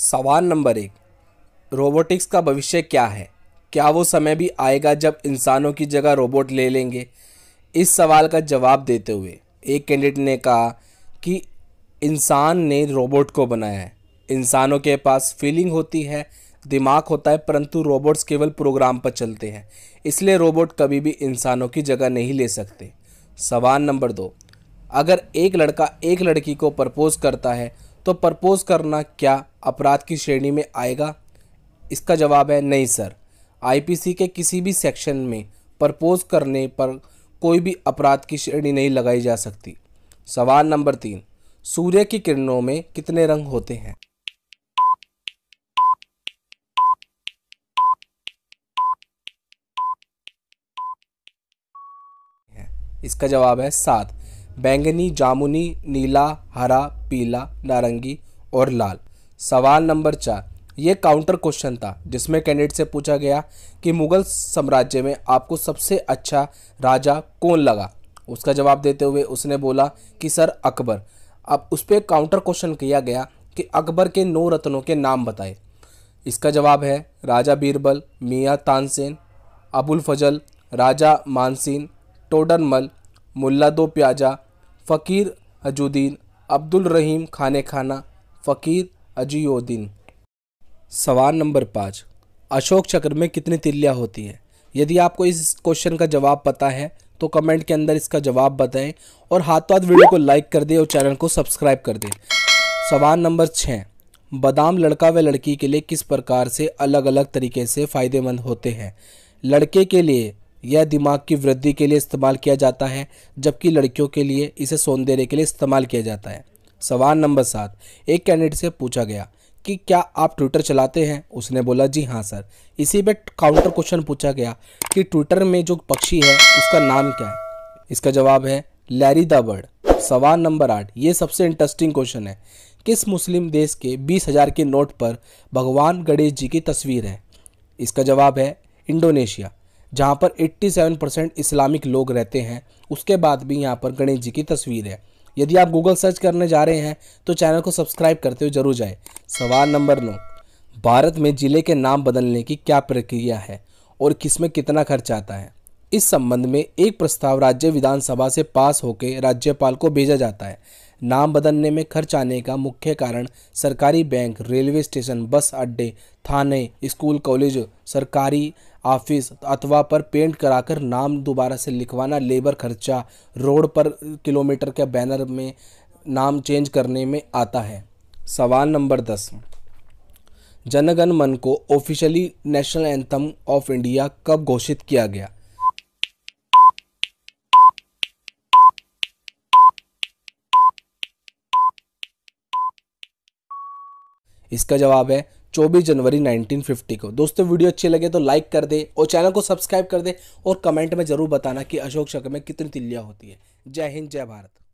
सवाल नंबर एक रोबोटिक्स का भविष्य क्या है क्या वो समय भी आएगा जब इंसानों की जगह रोबोट ले लेंगे इस सवाल का जवाब देते हुए एक कैंडिडेट ने कहा कि इंसान ने रोबोट को बनाया है इंसानों के पास फीलिंग होती है दिमाग होता है परंतु रोबोट्स केवल प्रोग्राम पर चलते हैं इसलिए रोबोट कभी भी इंसानों की जगह नहीं ले सकते सवाल नंबर दो अगर एक लड़का एक लड़की को प्रपोज करता है तो प्रपोज़ करना क्या अपराध की श्रेणी में आएगा इसका जवाब है नहीं सर आईपीसी के किसी भी सेक्शन में प्रपोज करने पर कोई भी अपराध की श्रेणी नहीं लगाई जा सकती सवाल नंबर तीन सूर्य की किरणों में कितने रंग होते हैं इसका जवाब है सात बैंगनी जामुनी नीला हरा पीला नारंगी और लाल सवाल नंबर चार ये काउंटर क्वेश्चन था जिसमें कैंडिडेट से पूछा गया कि मुगल साम्राज्य में आपको सबसे अच्छा राजा कौन लगा उसका जवाब देते हुए उसने बोला कि सर अकबर अब उस पर काउंटर क्वेश्चन किया गया कि अकबर के नौ रत्नों के नाम बताए इसका जवाब है राजा बीरबल मियाँ तानसेन अबुल फजल राजा मानसिन टोडनमल मुल्ला दो प्याजा फ़कीर अजुद्दीन अब्दुल रहीम खाने खाना फ़कीर अजीउद्दीन सवाल नंबर पाँच अशोक चक्र में कितनी तिल्लियाँ होती हैं यदि आपको इस क्वेश्चन का जवाब पता है तो कमेंट के अंदर इसका जवाब बताएं और हाथों हाथ वीडियो को लाइक कर दें और चैनल को सब्सक्राइब कर दें सवाल नंबर छः बादाम लड़का व लड़की के लिए किस प्रकार से अलग अलग तरीके से फ़ायदेमंद होते हैं लड़के के लिए यह दिमाग की वृद्धि के लिए इस्तेमाल किया जाता है जबकि लड़कियों के लिए इसे सौंदर्य के लिए इस्तेमाल किया जाता है सवाल नंबर सात एक कैंडिडेट से पूछा गया कि क्या आप ट्विटर चलाते हैं उसने बोला जी हाँ सर इसी पर काउंटर क्वेश्चन पूछा गया कि ट्विटर में जो पक्षी है उसका नाम क्या है इसका जवाब है लैरी द बर्ड सवाल नंबर आठ ये सबसे इंटरेस्टिंग क्वेश्चन है किस मुस्लिम देश के बीस हज़ार के नोट पर भगवान गणेश जी की तस्वीर है इसका जवाब है इंडोनेशिया जहाँ पर 87 परसेंट इस्लामिक लोग रहते हैं उसके बाद भी यहाँ पर गणेश जी की तस्वीर है यदि आप गूगल सर्च करने जा रहे हैं तो चैनल को सब्सक्राइब करते हुए जरूर जाए सवाल नंबर नौ भारत में ज़िले के नाम बदलने की क्या प्रक्रिया है और किस में कितना खर्च आता है इस संबंध में एक प्रस्ताव राज्य विधानसभा से पास होकर राज्यपाल को भेजा जाता है नाम बदलने में खर्च आने का मुख्य कारण सरकारी बैंक रेलवे स्टेशन बस अड्डे थाने स्कूल कॉलेज सरकारी ऑफिस अथवा पर पेंट कराकर नाम दोबारा से लिखवाना लेबर खर्चा रोड पर किलोमीटर के बैनर में नाम चेंज करने में आता है सवाल नंबर दस जनगण मन को officially national anthem of India कब घोषित किया गया इसका जवाब है 24 जनवरी 1950 को दोस्तों वीडियो अच्छी लगे तो लाइक कर दे और चैनल को सब्सक्राइब कर दे और कमेंट में ज़रूर बताना कि अशोक चक्र में कितनी तिल्लियाँ होती है जय हिंद जय भारत